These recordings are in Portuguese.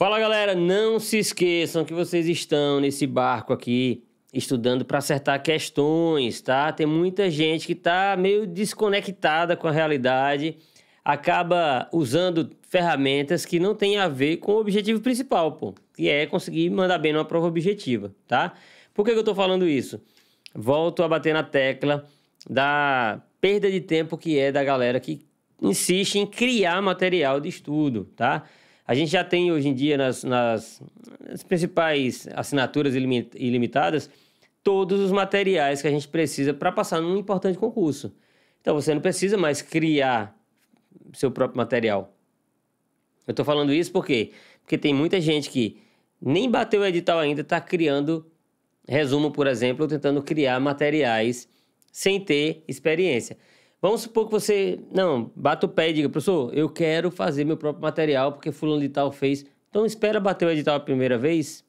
Fala galera, não se esqueçam que vocês estão nesse barco aqui estudando para acertar questões, tá? Tem muita gente que está meio desconectada com a realidade, acaba usando ferramentas que não têm a ver com o objetivo principal, pô, que é conseguir mandar bem numa prova objetiva, tá? Por que, que eu estou falando isso? Volto a bater na tecla da perda de tempo que é da galera que insiste em criar material de estudo, tá? A gente já tem hoje em dia nas, nas, nas principais assinaturas ilimitadas todos os materiais que a gente precisa para passar num importante concurso. Então você não precisa mais criar seu próprio material. Eu estou falando isso porque Porque tem muita gente que nem bateu o edital ainda, está criando resumo, por exemplo, ou tentando criar materiais sem ter experiência. Vamos supor que você, não, bata o pé e diga, professor, eu quero fazer meu próprio material porque fulano de tal fez. Então espera bater o edital a primeira vez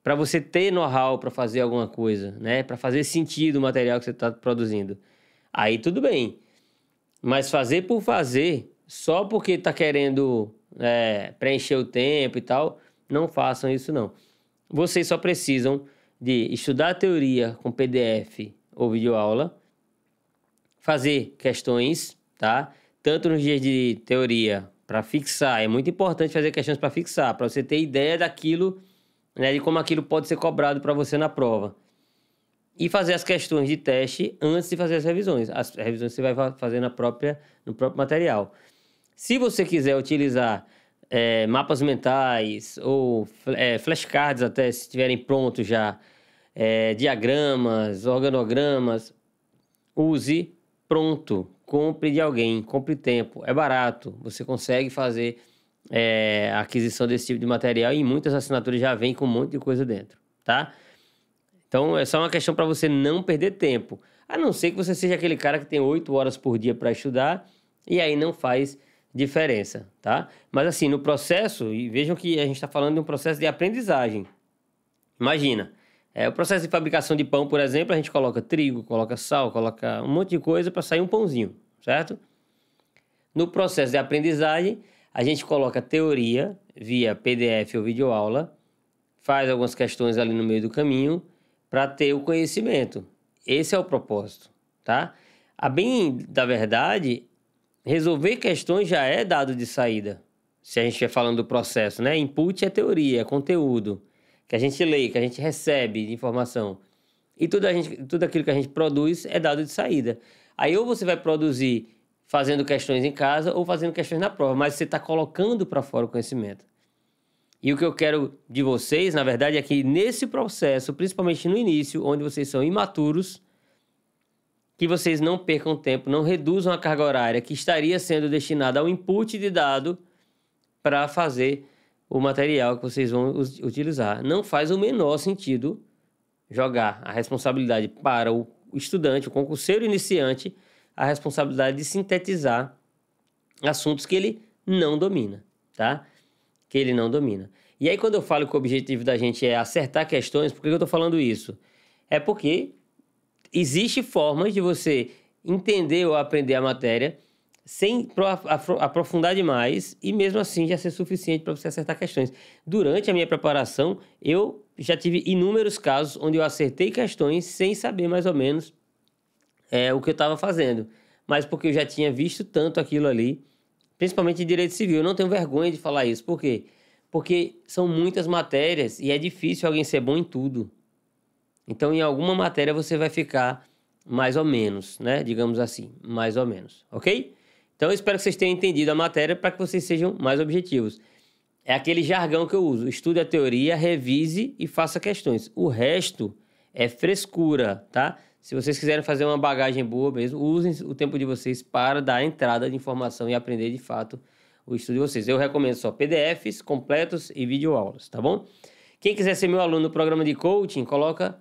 para você ter know-how para fazer alguma coisa, né? Para fazer sentido o material que você está produzindo. Aí tudo bem. Mas fazer por fazer, só porque está querendo é, preencher o tempo e tal, não façam isso não. Vocês só precisam de estudar a teoria com PDF ou videoaula aula fazer questões, tá? Tanto nos dias de teoria para fixar, é muito importante fazer questões para fixar, para você ter ideia daquilo, né, de como aquilo pode ser cobrado para você na prova. E fazer as questões de teste antes de fazer as revisões. As revisões você vai fazer na própria, no próprio material. Se você quiser utilizar é, mapas mentais ou é, flashcards até se estiverem prontos já, é, diagramas, organogramas, use pronto. Compre de alguém, compre tempo, é barato. Você consegue fazer é, a aquisição desse tipo de material e muitas assinaturas já vêm com um monte de coisa dentro, tá? Então é só uma questão para você não perder tempo. A não ser que você seja aquele cara que tem oito horas por dia para estudar e aí não faz diferença, tá? Mas assim, no processo, e vejam que a gente está falando de um processo de aprendizagem. Imagina, é, o processo de fabricação de pão, por exemplo, a gente coloca trigo, coloca sal, coloca um monte de coisa para sair um pãozinho, certo? No processo de aprendizagem, a gente coloca teoria via PDF ou videoaula, faz algumas questões ali no meio do caminho para ter o conhecimento. Esse é o propósito, tá? A bem da verdade, resolver questões já é dado de saída. Se a gente estiver falando do processo, né? Input é teoria, é conteúdo que a gente lê, que a gente recebe de informação, e tudo, a gente, tudo aquilo que a gente produz é dado de saída. Aí ou você vai produzir fazendo questões em casa ou fazendo questões na prova, mas você está colocando para fora o conhecimento. E o que eu quero de vocês, na verdade, é que nesse processo, principalmente no início, onde vocês são imaturos, que vocês não percam tempo, não reduzam a carga horária que estaria sendo destinada ao input de dado para fazer o material que vocês vão utilizar. Não faz o menor sentido jogar a responsabilidade para o estudante, o concurseiro iniciante, a responsabilidade de sintetizar assuntos que ele não domina, tá? Que ele não domina. E aí quando eu falo que o objetivo da gente é acertar questões, por que eu estou falando isso? É porque existe formas de você entender ou aprender a matéria sem aprofundar demais e mesmo assim já ser suficiente para você acertar questões. Durante a minha preparação, eu já tive inúmeros casos onde eu acertei questões sem saber mais ou menos é, o que eu estava fazendo, mas porque eu já tinha visto tanto aquilo ali, principalmente em direito civil. Eu não tenho vergonha de falar isso, por quê? Porque são muitas matérias e é difícil alguém ser bom em tudo. Então, em alguma matéria você vai ficar mais ou menos, né? Digamos assim, mais ou menos, ok? Então eu espero que vocês tenham entendido a matéria para que vocês sejam mais objetivos. É aquele jargão que eu uso: estude a teoria, revise e faça questões. O resto é frescura, tá? Se vocês quiserem fazer uma bagagem boa mesmo, usem o tempo de vocês para dar entrada de informação e aprender de fato o estudo de vocês. Eu recomendo só PDFs completos e videoaulas, tá bom? Quem quiser ser meu aluno no programa de coaching, coloca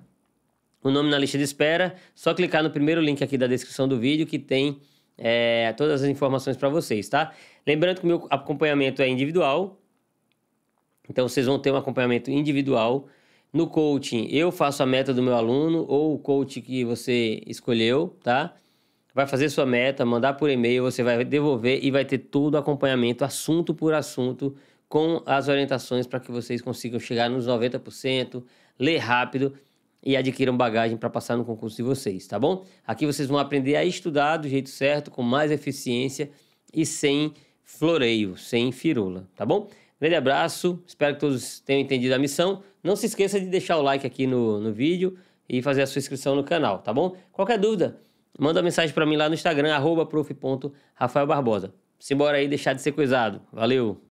o nome na lista de espera, só clicar no primeiro link aqui da descrição do vídeo que tem é, todas as informações para vocês, tá? Lembrando que o meu acompanhamento é individual, então vocês vão ter um acompanhamento individual. No coaching, eu faço a meta do meu aluno ou o coach que você escolheu, tá? Vai fazer sua meta, mandar por e-mail, você vai devolver e vai ter todo o acompanhamento, assunto por assunto, com as orientações para que vocês consigam chegar nos 90%, ler rápido e adquiram bagagem para passar no concurso de vocês, tá bom? Aqui vocês vão aprender a estudar do jeito certo, com mais eficiência e sem floreio, sem firula, tá bom? Grande abraço, espero que todos tenham entendido a missão. Não se esqueça de deixar o like aqui no, no vídeo e fazer a sua inscrição no canal, tá bom? Qualquer dúvida, manda mensagem para mim lá no Instagram, arroba prof.rafaelbarbosa. Simbora aí deixar de ser coisado. Valeu!